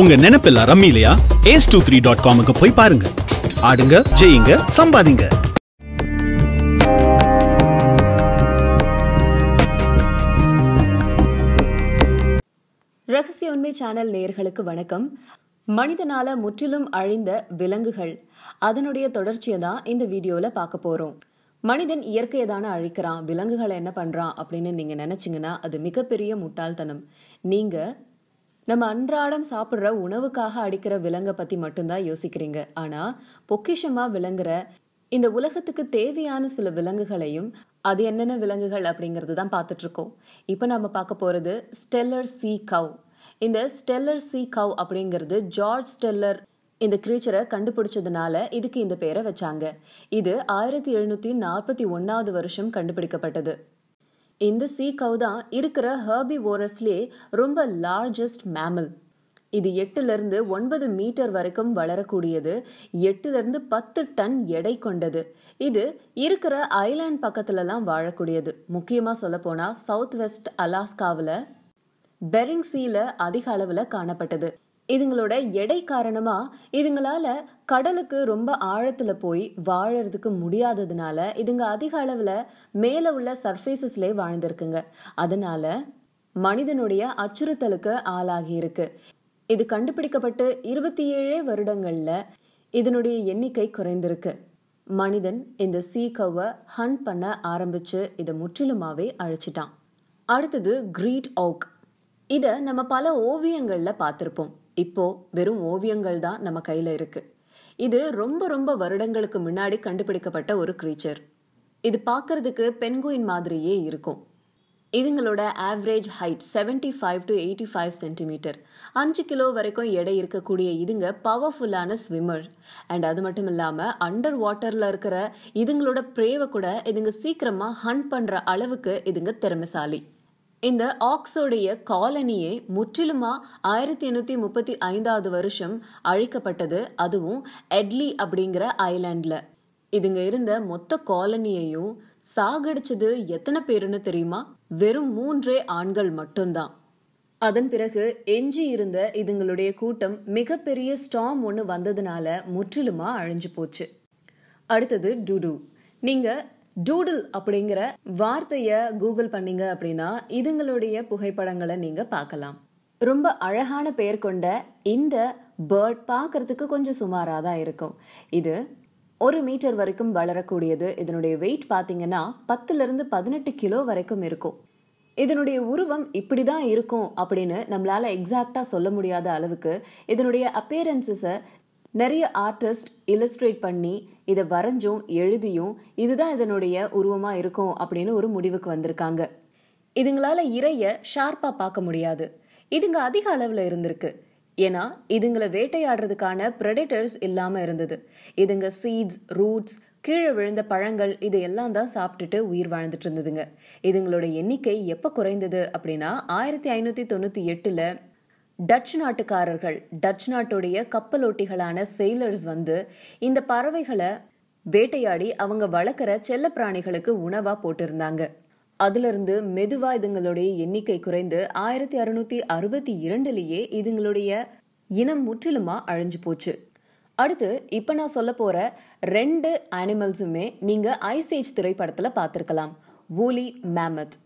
உங்க நினைப்பெல்லாம் ரம்மி இல்லையா ஏஸ் டூ த்ரீ டாட் காமுக்கு போய் பாருங்க ஆடுங்க ஜெயிங்க சம்பாதிங்க ரகசிய உண்மை சேனல் நேயர்களுக்கு வணக்கம் மனிதனால முற்றிலும் அழிந்த விலங்குகள் அதனுடைய தொடர்ச்சியை தான் இந்த வீடியோவில் பார்க்க போகிறோம் மனிதன் இயற்கையை தானே அழிக்கிறான் விலங்குகளை என்ன பண்ணுறான் அப்படின்னு நீங்கள் நினச்சிங்கன்னா அது மிகப்பெரிய முட்டாள்தனம் நீங்கள் நம்ம அன்றாடம் சாப்பிட்ற உணவுக்காக அடிக்கிற விலங்கை பற்றி மட்டும்தான் யோசிக்கிறீங்க ஆனால் பொக்கிஷமாக விளங்குற இந்த உலகத்துக்கு தேவையான சில விலங்குகளையும் அது என்னென்ன விலங்குகள் அப்படிங்கிறது தான் பார்த்துட்ருக்கோம் இப்போ நம்ம பார்க்க போகிறது ஸ்டெல்லர் சி கவ் இந்த ஸ்டெல்லர் சி கவ் அப்படிங்கிறது ஜார்ஜ் ஸ்டெல்லர் இந்த கிரீச்சரை கண்டுபிடிச்சதுனால இதுக்கு இந்த பேரை வச்சாங்க இது ஆயிரத்தி எழுநூற்றி நாற்பத்தி ஒன்றாவது வருஷம் கண்டுபிடிக்கப்பட்டது இந்த சீ தான் இருக்கிற ஹர்பி ஓரஸ்லே ரொம்ப லார்ஜஸ்ட் மேமல் இது எட்டுலேருந்து ஒன்பது மீட்டர் வரைக்கும் வளரக்கூடியது எட்டுலேருந்து பத்து டன் எடை கொண்டது இது இருக்கிற ஐலாண்ட் பக்கத்துலலாம் வாழக்கூடியது முக்கியமாக சொல்லப்போனால் சவுத் வெஸ்ட் அலாஸ்காவில் பெரிங் சீல அதிக அளவில் காணப்பட்டது இதுங்களோட எடை காரணமாக இதுங்களால கடலுக்கு ரொம்ப ஆழத்தில் போய் வாழறதுக்கு முடியாததுனால இதுங்க அதிக அளவில் மேலே உள்ள சர்ஃபேசஸ்ல வாழ்ந்திருக்குங்க அதனால மனிதனுடைய அச்சுறுத்தலுக்கு ஆளாகி இருக்கு இது கண்டுபிடிக்கப்பட்டு இருபத்தி ஏழே வருடங்களில் இதனுடைய எண்ணிக்கை குறைந்திருக்கு மனிதன் இந்த சீ கவ்வை ஹன் பண்ண ஆரம்பிச்சு இதை முற்றிலுமாவே அழிச்சிட்டான் அடுத்தது கிரீட் ஓக் இதை நம்ம பல ஓவியங்களில் பார்த்துருப்போம் இப்போ வெறும் ஓவியங்கள் தான் நம்ம கையில இருக்கு இது ரொம்ப ரொம்ப வருடங்களுக்கு முன்னாடி கண்டுபிடிக்கப்பட்ட ஒரு க்ரீச்சர் இது பார்க்கறதுக்கு பெண்குயின் மாதிரியே இருக்கும் இதுங்களோட average height seventy five to eighty five centimetre அஞ்சு கிலோ வரைக்கும் எடை இருக்கக்கூடிய இதுங்க பவர்ஃபுல்லான ஸ்விம்மர் அண்ட் அது மட்டும் இல்லாமல் அண்டர் வாட்டரில் இருக்கிற இதுங்களோட பிரேவை கூட இதுங்க சீக்கிரமாக ஹண்ட் பண்ணுற அளவுக்கு இதுங்க திறமைசாலி இந்த ஆக்ஸோடைய காலனியே முற்றிலுமா ஆயிரத்தி எண்ணூற்றி முப்பத்தி ஐந்தாவது வருஷம் அழிக்கப்பட்டது அதுவும் எட்லி அப்படிங்கிற ஐலாண்டில் இதுங்க இருந்த மொத்த காலனியையும் சாகடிச்சது எத்தனை பேருன்னு தெரியுமா வெறும் மூன்றே ஆண்கள் மட்டும்தான் அதன் பிறகு எஞ்சி இருந்த இதுங்களுடைய கூட்டம் மிகப்பெரிய ஸ்டாம் ஒன்று வந்ததுனால முற்றிலுமா அழிஞ்சு போச்சு அடுத்தது டுடு நீங்கள் டூடுல் அப்படிங்கிற வார்த்தையை கூகுள் பண்ணீங்க அப்படின்னா இதுங்களுடைய புகைப்படங்களை நீங்கள் பார்க்கலாம் ரொம்ப அழகான பெயர் கொண்ட இந்த பேர்ட் பார்க்கறதுக்கு கொஞ்சம் சுமாராக தான் இருக்கும் இது ஒரு மீட்டர் வரைக்கும் வளரக்கூடியது இதனுடைய வெயிட் பார்த்தீங்கன்னா பத்துலேருந்து பதினெட்டு கிலோ வரைக்கும் இருக்கும் இதனுடைய உருவம் இப்படி தான் இருக்கும் அப்படின்னு நம்மளால் எக்ஸாக்டாக சொல்ல முடியாத அளவுக்கு இதனுடைய அப்பேரன்சஸை நிறைய ஆர்டிஸ்ட் இலஸ்ட்ரேட் பண்ணி இதை வரைஞ்சும் எழுதியும் இதுதான் இதனுடைய உருவமாக இருக்கும் அப்படின்னு ஒரு முடிவுக்கு வந்திருக்காங்க இதுங்களால இறைய ஷார்ப்பாக பார்க்க முடியாது இதுங்க அதிக அளவில் இருந்திருக்கு ஏன்னா இதுங்களை வேட்டையாடுறதுக்கான ப்ரெடிட்டர்ஸ் இல்லாமல் இருந்தது இதுங்க சீட்ஸ் ரூட்ஸ் கீழே விழுந்த பழங்கள் இது எல்லாம் தான் சாப்பிட்டுட்டு உயிர் வாழ்ந்துட்டு இருந்ததுங்க இதுங்களோட எண்ணிக்கை எப்போ குறைந்தது அப்படின்னா ஆயிரத்தி ஐநூற்றி தொண்ணூற்றி எட்டில் டச் நாட்டுக்காரர்கள் டச் நாட்டுடைய கப்பலோட்டிகளான செயலர்ஸ் வந்து இந்த பறவைகளை வேட்டையாடி அவங்க வளர்க்குற செல்ல பிராணிகளுக்கு உணவாக போட்டிருந்தாங்க அதிலிருந்து மெதுவா இதுங்களுடைய எண்ணிக்கை குறைந்து ஆயிரத்தி அறுநூத்தி அறுபத்தி இரண்டுலேயே இதுங்களுடைய இனம் முற்றிலுமா அழிஞ்சு போச்சு அடுத்து இப்போ நான் சொல்ல போகிற ரெண்டு அனிமல்ஸுமே நீங்கள் ஐஸ் ஏஜ் திரைப்படத்தில் பார்த்துருக்கலாம் வூலி மேமத்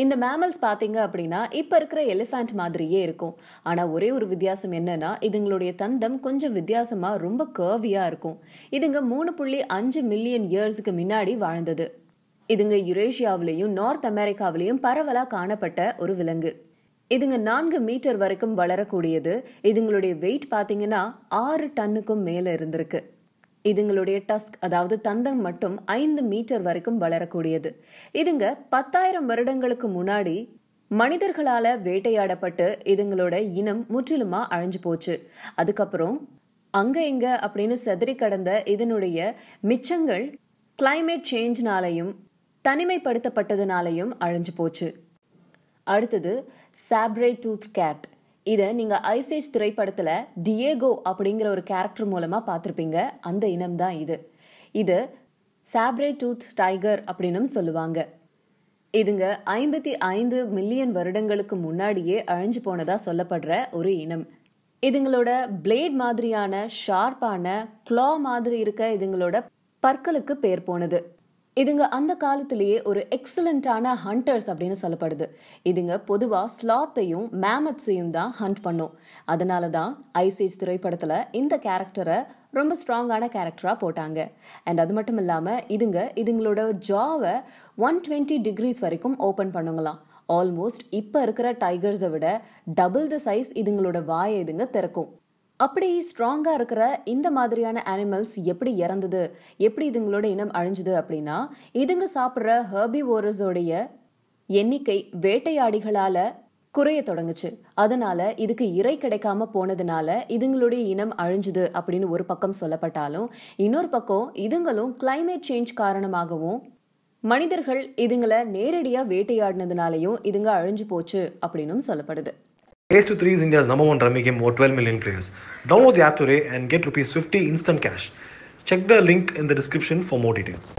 இந்த மேமல்ஸ் பார்த்தீங்க அப்படின்னா இப்போ இருக்கிற எலிஃபேண்ட் மாதிரியே இருக்கும் ஆனால் ஒரே ஒரு வித்தியாசம் என்னன்னா இதுங்களுடைய தந்தம் கொஞ்சம் வித்தியாசமாக ரொம்ப கர்வியாக இருக்கும் இதுங்க மூணு புள்ளி அஞ்சு மில்லியன் இயர்ஸுக்கு முன்னாடி வாழ்ந்தது இதுங்க யுரேஷியாவிலையும் நார்த் அமெரிக்காவிலையும் பரவலாக காணப்பட்ட ஒரு விலங்கு இதுங்க நான்கு மீட்டர் வரைக்கும் வளரக்கூடியது இதுங்களுடைய வெயிட் பார்த்தீங்கன்னா ஆறு டன்னுக்கும் மேலே இருந்திருக்கு இதுங்களுடைய டஸ்க் அதாவது தந்தம் மட்டும் ஐந்து மீட்டர் வரைக்கும் வளரக்கூடியது இதுங்க பத்தாயிரம் வருடங்களுக்கு முன்னாடி மனிதர்களால வேட்டையாடப்பட்டு இதுங்களோட இனம் முற்றிலுமா அழிஞ்சு போச்சு அதுக்கப்புறம் அங்க இங்க அப்படின்னு செதறி கடந்த இதனுடைய மிச்சங்கள் கிளைமேட் சேஞ்ச்னாலையும் தனிமைப்படுத்தப்பட்டதுனாலையும் அழிஞ்சு போச்சு அடுத்தது சாப்ரே டூத் கேட் இதை நீங்கள் ஐசேஜ் திரைப்படத்தில் டியேகோ அப்படிங்கிற ஒரு கேரக்டர் மூலமாக பார்த்துருப்பீங்க அந்த இனம் தான் இது இது சாப்ரே டூத் டைகர் அப்படின்னும் சொல்லுவாங்க இதுங்க ஐம்பத்தி ஐந்து மில்லியன் வருடங்களுக்கு முன்னாடியே அழிஞ்சு போனதா சொல்லப்படுற ஒரு இனம் இதுங்களோட பிளேட் மாதிரியான ஷார்ப்பான க்ளா மாதிரி இருக்க இதுங்களோட பற்களுக்கு பேர் போனது இதுங்க அந்த காலத்திலேயே ஒரு எக்ஸலண்ட்டான ஹண்டர்ஸ் அப்படின்னு சொல்லப்படுது இதுங்க பொதுவாக ஸ்லாத்தையும் மேமட்ஸையும் தான் ஹண்ட் பண்ணும் அதனால தான் ஐசேஜ் திரைப்படத்தில் இந்த கேரக்டரை ரொம்ப ஸ்ட்ராங்கான கேரக்டராக போட்டாங்க அண்ட் அது மட்டும் இல்லாமல் இதுங்க இதுங்களோட ஜாவை ஒன் டுவெண்ட்டி டிகிரிஸ் வரைக்கும் ஓப்பன் பண்ணுங்களாம் ஆல்மோஸ்ட் இப்போ இருக்கிற டைகர்ஸை விட டபுள் த சைஸ் இதுங்களோட வாயை இதுங்க திறக்கும் அப்படி ஸ்ட்ராங்காக இருக்கிற இந்த மாதிரியான அனிமல்ஸ் எப்படி இறந்தது எப்படி இதுங்களோட இனம் அழிஞ்சுது அப்படின்னா இதுங்க சாப்பிட்ற ஹர்பி ஓரஸோடைய எண்ணிக்கை வேட்டையாடிகளால் குறைய தொடங்குச்சு அதனால இதுக்கு இறை கிடைக்காம போனதுனால இதுங்களுடைய இனம் அழிஞ்சுது அப்படின்னு ஒரு பக்கம் சொல்லப்பட்டாலும் இன்னொரு பக்கம் இதுங்களும் கிளைமேட் சேஞ்ச் காரணமாகவும் மனிதர்கள் இதுங்களை நேரடியாக வேட்டையாடினதுனாலையும் இதுங்க அழிஞ்சு போச்சு அப்படின்னும் சொல்லப்படுது Download the app today and get rupees 50 instant cash. Check the link in the description for more details.